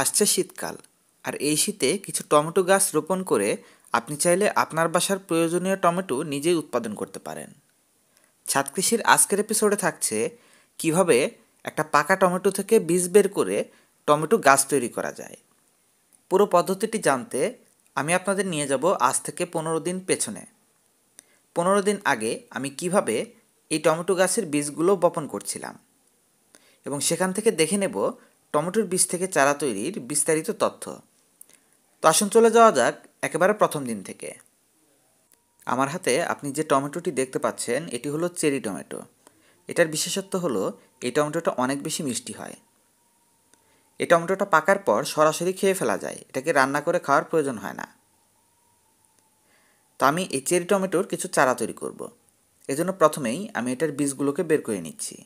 আসছে শীতকাল আর এই শীতে কিছু টমেটো গাছ রোপণ করে আপনি চাইলে আপনার বাসার প্রয়োজনীয় টমেটো নিজেই উৎপাদন করতে পারেন ছাদ কৃষির আজকের এপিসোডে থাকছে কিভাবে একটা পাকা টমেটো থেকে বীজ বের করে টমেটো গাছ তৈরি করা যায় পুরো পদ্ধতিটি জানতে আমি আপনাদের নিয়ে যাব আজ থেকে পনেরো দিন পেছনে পনেরো দিন আগে আমি কিভাবে এই টমেটো গাছের বীজগুলো বপন করছিলাম এবং সেখান থেকে দেখে নেব টমেটোর বীজ থেকে চারা তৈরির বিস্তারিত তথ্য তো আসুন চলে যাওয়া যাক একেবারে প্রথম দিন থেকে আমার হাতে আপনি যে টমেটোটি দেখতে পাচ্ছেন এটি হলো চেরি টমেটো এটার বিশেষত্ব হলো এই টমেটোটা অনেক বেশি মিষ্টি হয় এই টমেটোটা পাকার পর সরাসরি খেয়ে ফেলা যায় এটাকে রান্না করে খাওয়ার প্রয়োজন হয় না তো আমি এই চেরি টমেটোর কিছু চারা তৈরি করব এজন্য প্রথমেই আমি এটার বীজগুলোকে বের করে নিচ্ছি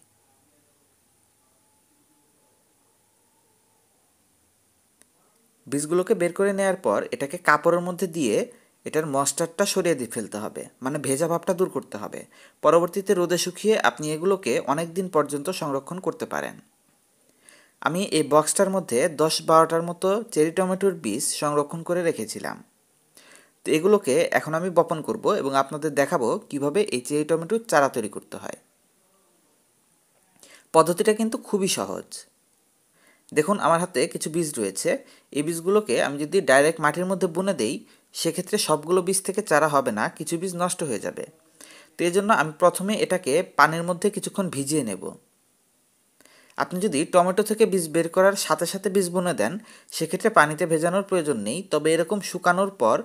বীজগুলোকে বের করে নেওয়ার পর এটাকে কাপড়ের মধ্যে দিয়ে এটার মস্টারটা সরিয়ে দিয়ে ফেলতে হবে মানে ভেজা ভাবটা দূর করতে হবে পরবর্তীতে রোদে শুকিয়ে আপনি এগুলোকে অনেক দিন পর্যন্ত সংরক্ষণ করতে পারেন আমি এই বক্সটার মধ্যে দশ বারোটার মতো চেরি টমেটোর বীজ সংরক্ষণ করে রেখেছিলাম তো এগুলোকে এখন আমি বপন করব এবং আপনাদের দেখাবো কিভাবে এই চেরি টমেটোর চারা তৈরি করতে হয় পদ্ধতিটা কিন্তু খুবই সহজ দেখুন আমার হাতে কিছু বীজ রয়েছে এই বীজগুলোকে আমি যদি ডাইরেক্ট মাটির মধ্যে বুনে দেই সেক্ষেত্রে সবগুলো বীজ থেকে চারা হবে না কিছু বীজ নষ্ট হয়ে যাবে তো এই জন্য আমি প্রথমে এটাকে পানির মধ্যে কিছুক্ষণ ভিজিয়ে নেব আপনি যদি টমেটো থেকে বীজ বের করার সাথে সাথে বীজ বুনে দেন সেক্ষেত্রে পানিতে ভেজানোর প্রয়োজন নেই তবে এরকম শুকানোর পর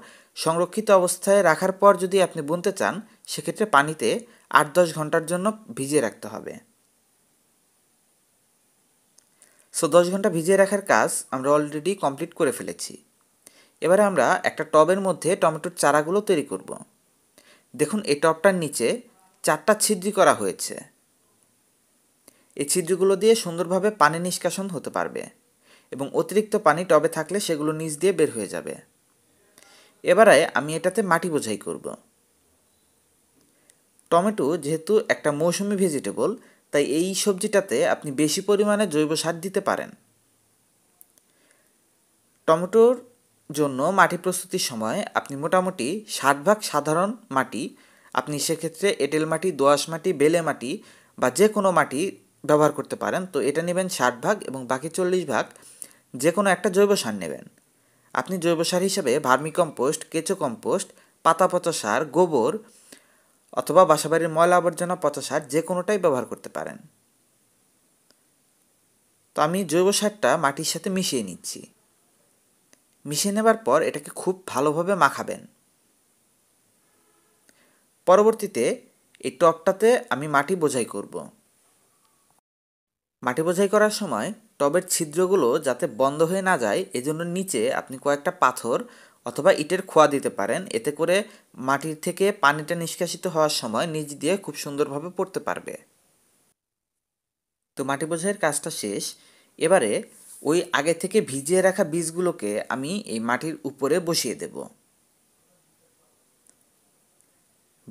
সংরক্ষিত অবস্থায় রাখার পর যদি আপনি বুনতে চান সেক্ষেত্রে পানিতে আট দশ ঘন্টার জন্য ভিজিয়ে রাখতে হবে সো দশ ঘন্টা ভিজিয়ে রাখার কাজ আমরা অলরেডি কমপ্লিট করে ফেলেছি এবারে আমরা একটা টবের মধ্যে টমেটোর চারাগুলো তৈরি করব। দেখুন এই টবটার নিচে চারটা ছিদ্রি করা হয়েছে এই ছিদ্রগুলো দিয়ে সুন্দরভাবে পানি নিষ্কাশন হতে পারবে এবং অতিরিক্ত পানি টবে থাকলে সেগুলো নিচ দিয়ে বের হয়ে যাবে এবারে আমি এটাতে মাটি বোঝাই করব টমেটো যেহেতু একটা মৌসুমি ভেজিটেবল তাই এই সবজিটাতে আপনি বেশি পরিমাণে জৈব সার দিতে পারেন টমেটোর জন্য মাটি প্রস্তুতির সময় আপনি মোটামুটি ষাট ভাগ সাধারণ মাটি আপনি সেক্ষেত্রে এঁটেল মাটি দোয়াশ মাটি বেলে মাটি বা যে কোনো মাটি ব্যবহার করতে পারেন তো এটা নেবেন ষাট ভাগ এবং বাকি চল্লিশ ভাগ যে কোনো একটা জৈব সার নেবেন আপনি জৈব সার হিসেবে ভার্মি কম্পোস্ট কেঁচো কম্পোস্ট পাতা পচা সার গোবর অথবা বাসাবাড়ির ময়লা আবর্জনা পচা সার যে কোনোটাই ব্যবহার করতে পারেন তো আমি জৈব সারটা মাটির সাথে মিশিয়ে নিচ্ছি মিশিয়ে নেবার পর এটাকে খুব ভালোভাবে মাখাবেন পরবর্তীতে এই টবটাতে আমি মাটি বোঝাই করব মাটি বোঝাই করার সময় টবের ছিদ্রগুলো যাতে বন্ধ হয়ে না যায় এজন্য নিচে আপনি কয়েকটা পাথর অথবা ইটের খোয়া দিতে পারেন এতে করে মাটির থেকে পানিটা নিষ্কাশিত হওয়ার সময় নিচ দিয়ে খুব সুন্দরভাবে পড়তে পারবে তো মাটি বোঝাইয়ের কাজটা শেষ এবারে ওই আগে থেকে ভিজিয়ে রাখা বীজগুলোকে আমি এই মাটির উপরে বসিয়ে দেব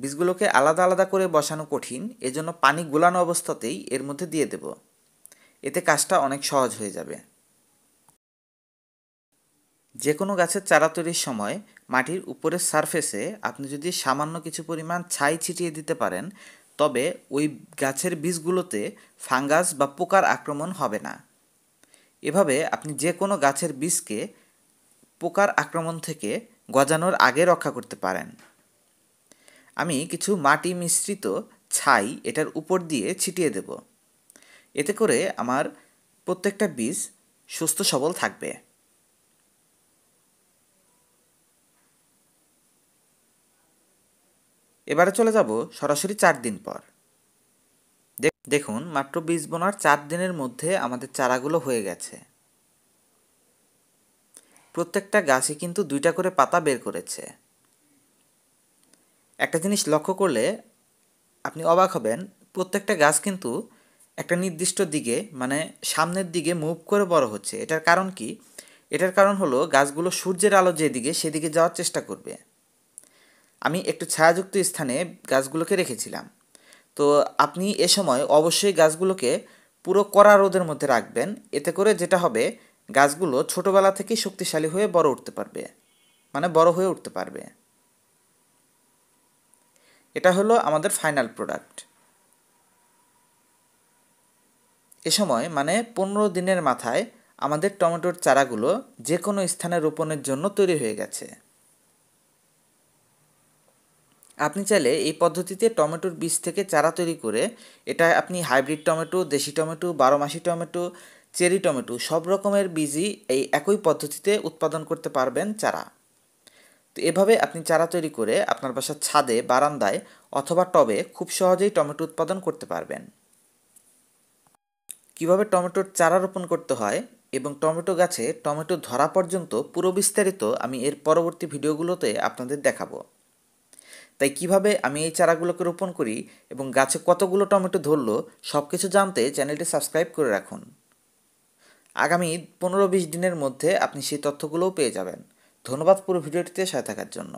বীজগুলোকে আলাদা আলাদা করে বসানো কঠিন এজন্য পানি গোলানো অবস্থাতেই এর মধ্যে দিয়ে দেব এতে কাজটা অনেক সহজ হয়ে যাবে যে কোনো গাছের চারা তৈরির সময় মাটির উপরের সারফেসে আপনি যদি সামান্য কিছু পরিমাণ ছাই ছিটিয়ে দিতে পারেন তবে ওই গাছের বীজগুলোতে ফাঙ্গাস বা পোকার আক্রমণ হবে না এভাবে আপনি যে কোনো গাছের বীজকে পোকার আক্রমণ থেকে গজানোর আগে রক্ষা করতে পারেন আমি কিছু মাটি মিশ্রিত ছাই এটার উপর দিয়ে ছিটিয়ে দেব এতে করে আমার প্রত্যেকটা বীজ সুস্থ সবল থাকবে এবারে চলে যাব সরাসরি চার দিন পর দেখুন মাত্র বীজ বোনার চার দিনের মধ্যে আমাদের চারাগুলো হয়ে গেছে প্রত্যেকটা গাছই কিন্তু দুইটা করে পাতা বের করেছে একটা জিনিস লক্ষ্য করলে আপনি অবাক হবেন প্রত্যেকটা গাছ কিন্তু একটা নির্দিষ্ট দিকে মানে সামনের দিকে মুভ করে বড় হচ্ছে এটার কারণ কি এটার কারণ হলো গাছগুলো সূর্যের আলো যেদিকে সেদিকে যাওয়ার চেষ্টা করবে আমি একটু ছায়াযুক্ত স্থানে গাছগুলোকে রেখেছিলাম তো আপনি এ সময় অবশ্যই গাছগুলোকে পুরো কড়া রোদের মধ্যে রাখবেন এতে করে যেটা হবে গাছগুলো ছোটোবেলা থেকেই শক্তিশালী হয়ে বড় উঠতে পারবে মানে বড় হয়ে উঠতে পারবে এটা হলো আমাদের ফাইনাল প্রোডাক্ট এ সময় মানে পনেরো দিনের মাথায় আমাদের টমেটোর চারাগুলো যে কোনো স্থানে রোপণের জন্য তৈরি হয়ে গেছে আপনি চাইলে এই পদ্ধতিতে টমেটোর বীজ থেকে চারা তৈরি করে এটা আপনি হাইব্রিড টমেটো দেশি টমেটো বারোমাসি টমেটো চেরি টমেটো সব রকমের বীজই এই একই পদ্ধতিতে উৎপাদন করতে পারবেন চারা তো এভাবে আপনি চারা তৈরি করে আপনার বাসার ছাদে বারান্দায় অথবা টবে খুব সহজেই টমেটো উৎপাদন করতে পারবেন কিভাবে টমেটোর চারা রোপণ করতে হয় এবং টমেটো গাছে টমেটো ধরা পর্যন্ত পুরো বিস্তারিত আমি এর পরবর্তী ভিডিওগুলোতে আপনাদের দেখাবো তাই কিভাবে আমি এই চারাগুলোকে রোপণ করি এবং গাছে কতগুলো টমেটো ধরলো সব কিছু জানতে চ্যানেলটি সাবস্ক্রাইব করে রাখুন আগামী পনেরো বিশ দিনের মধ্যে আপনি সেই তথ্যগুলোও পেয়ে যাবেন ধন্যবাদ পুরো ভিডিওটিতে সাথে থাকার জন্য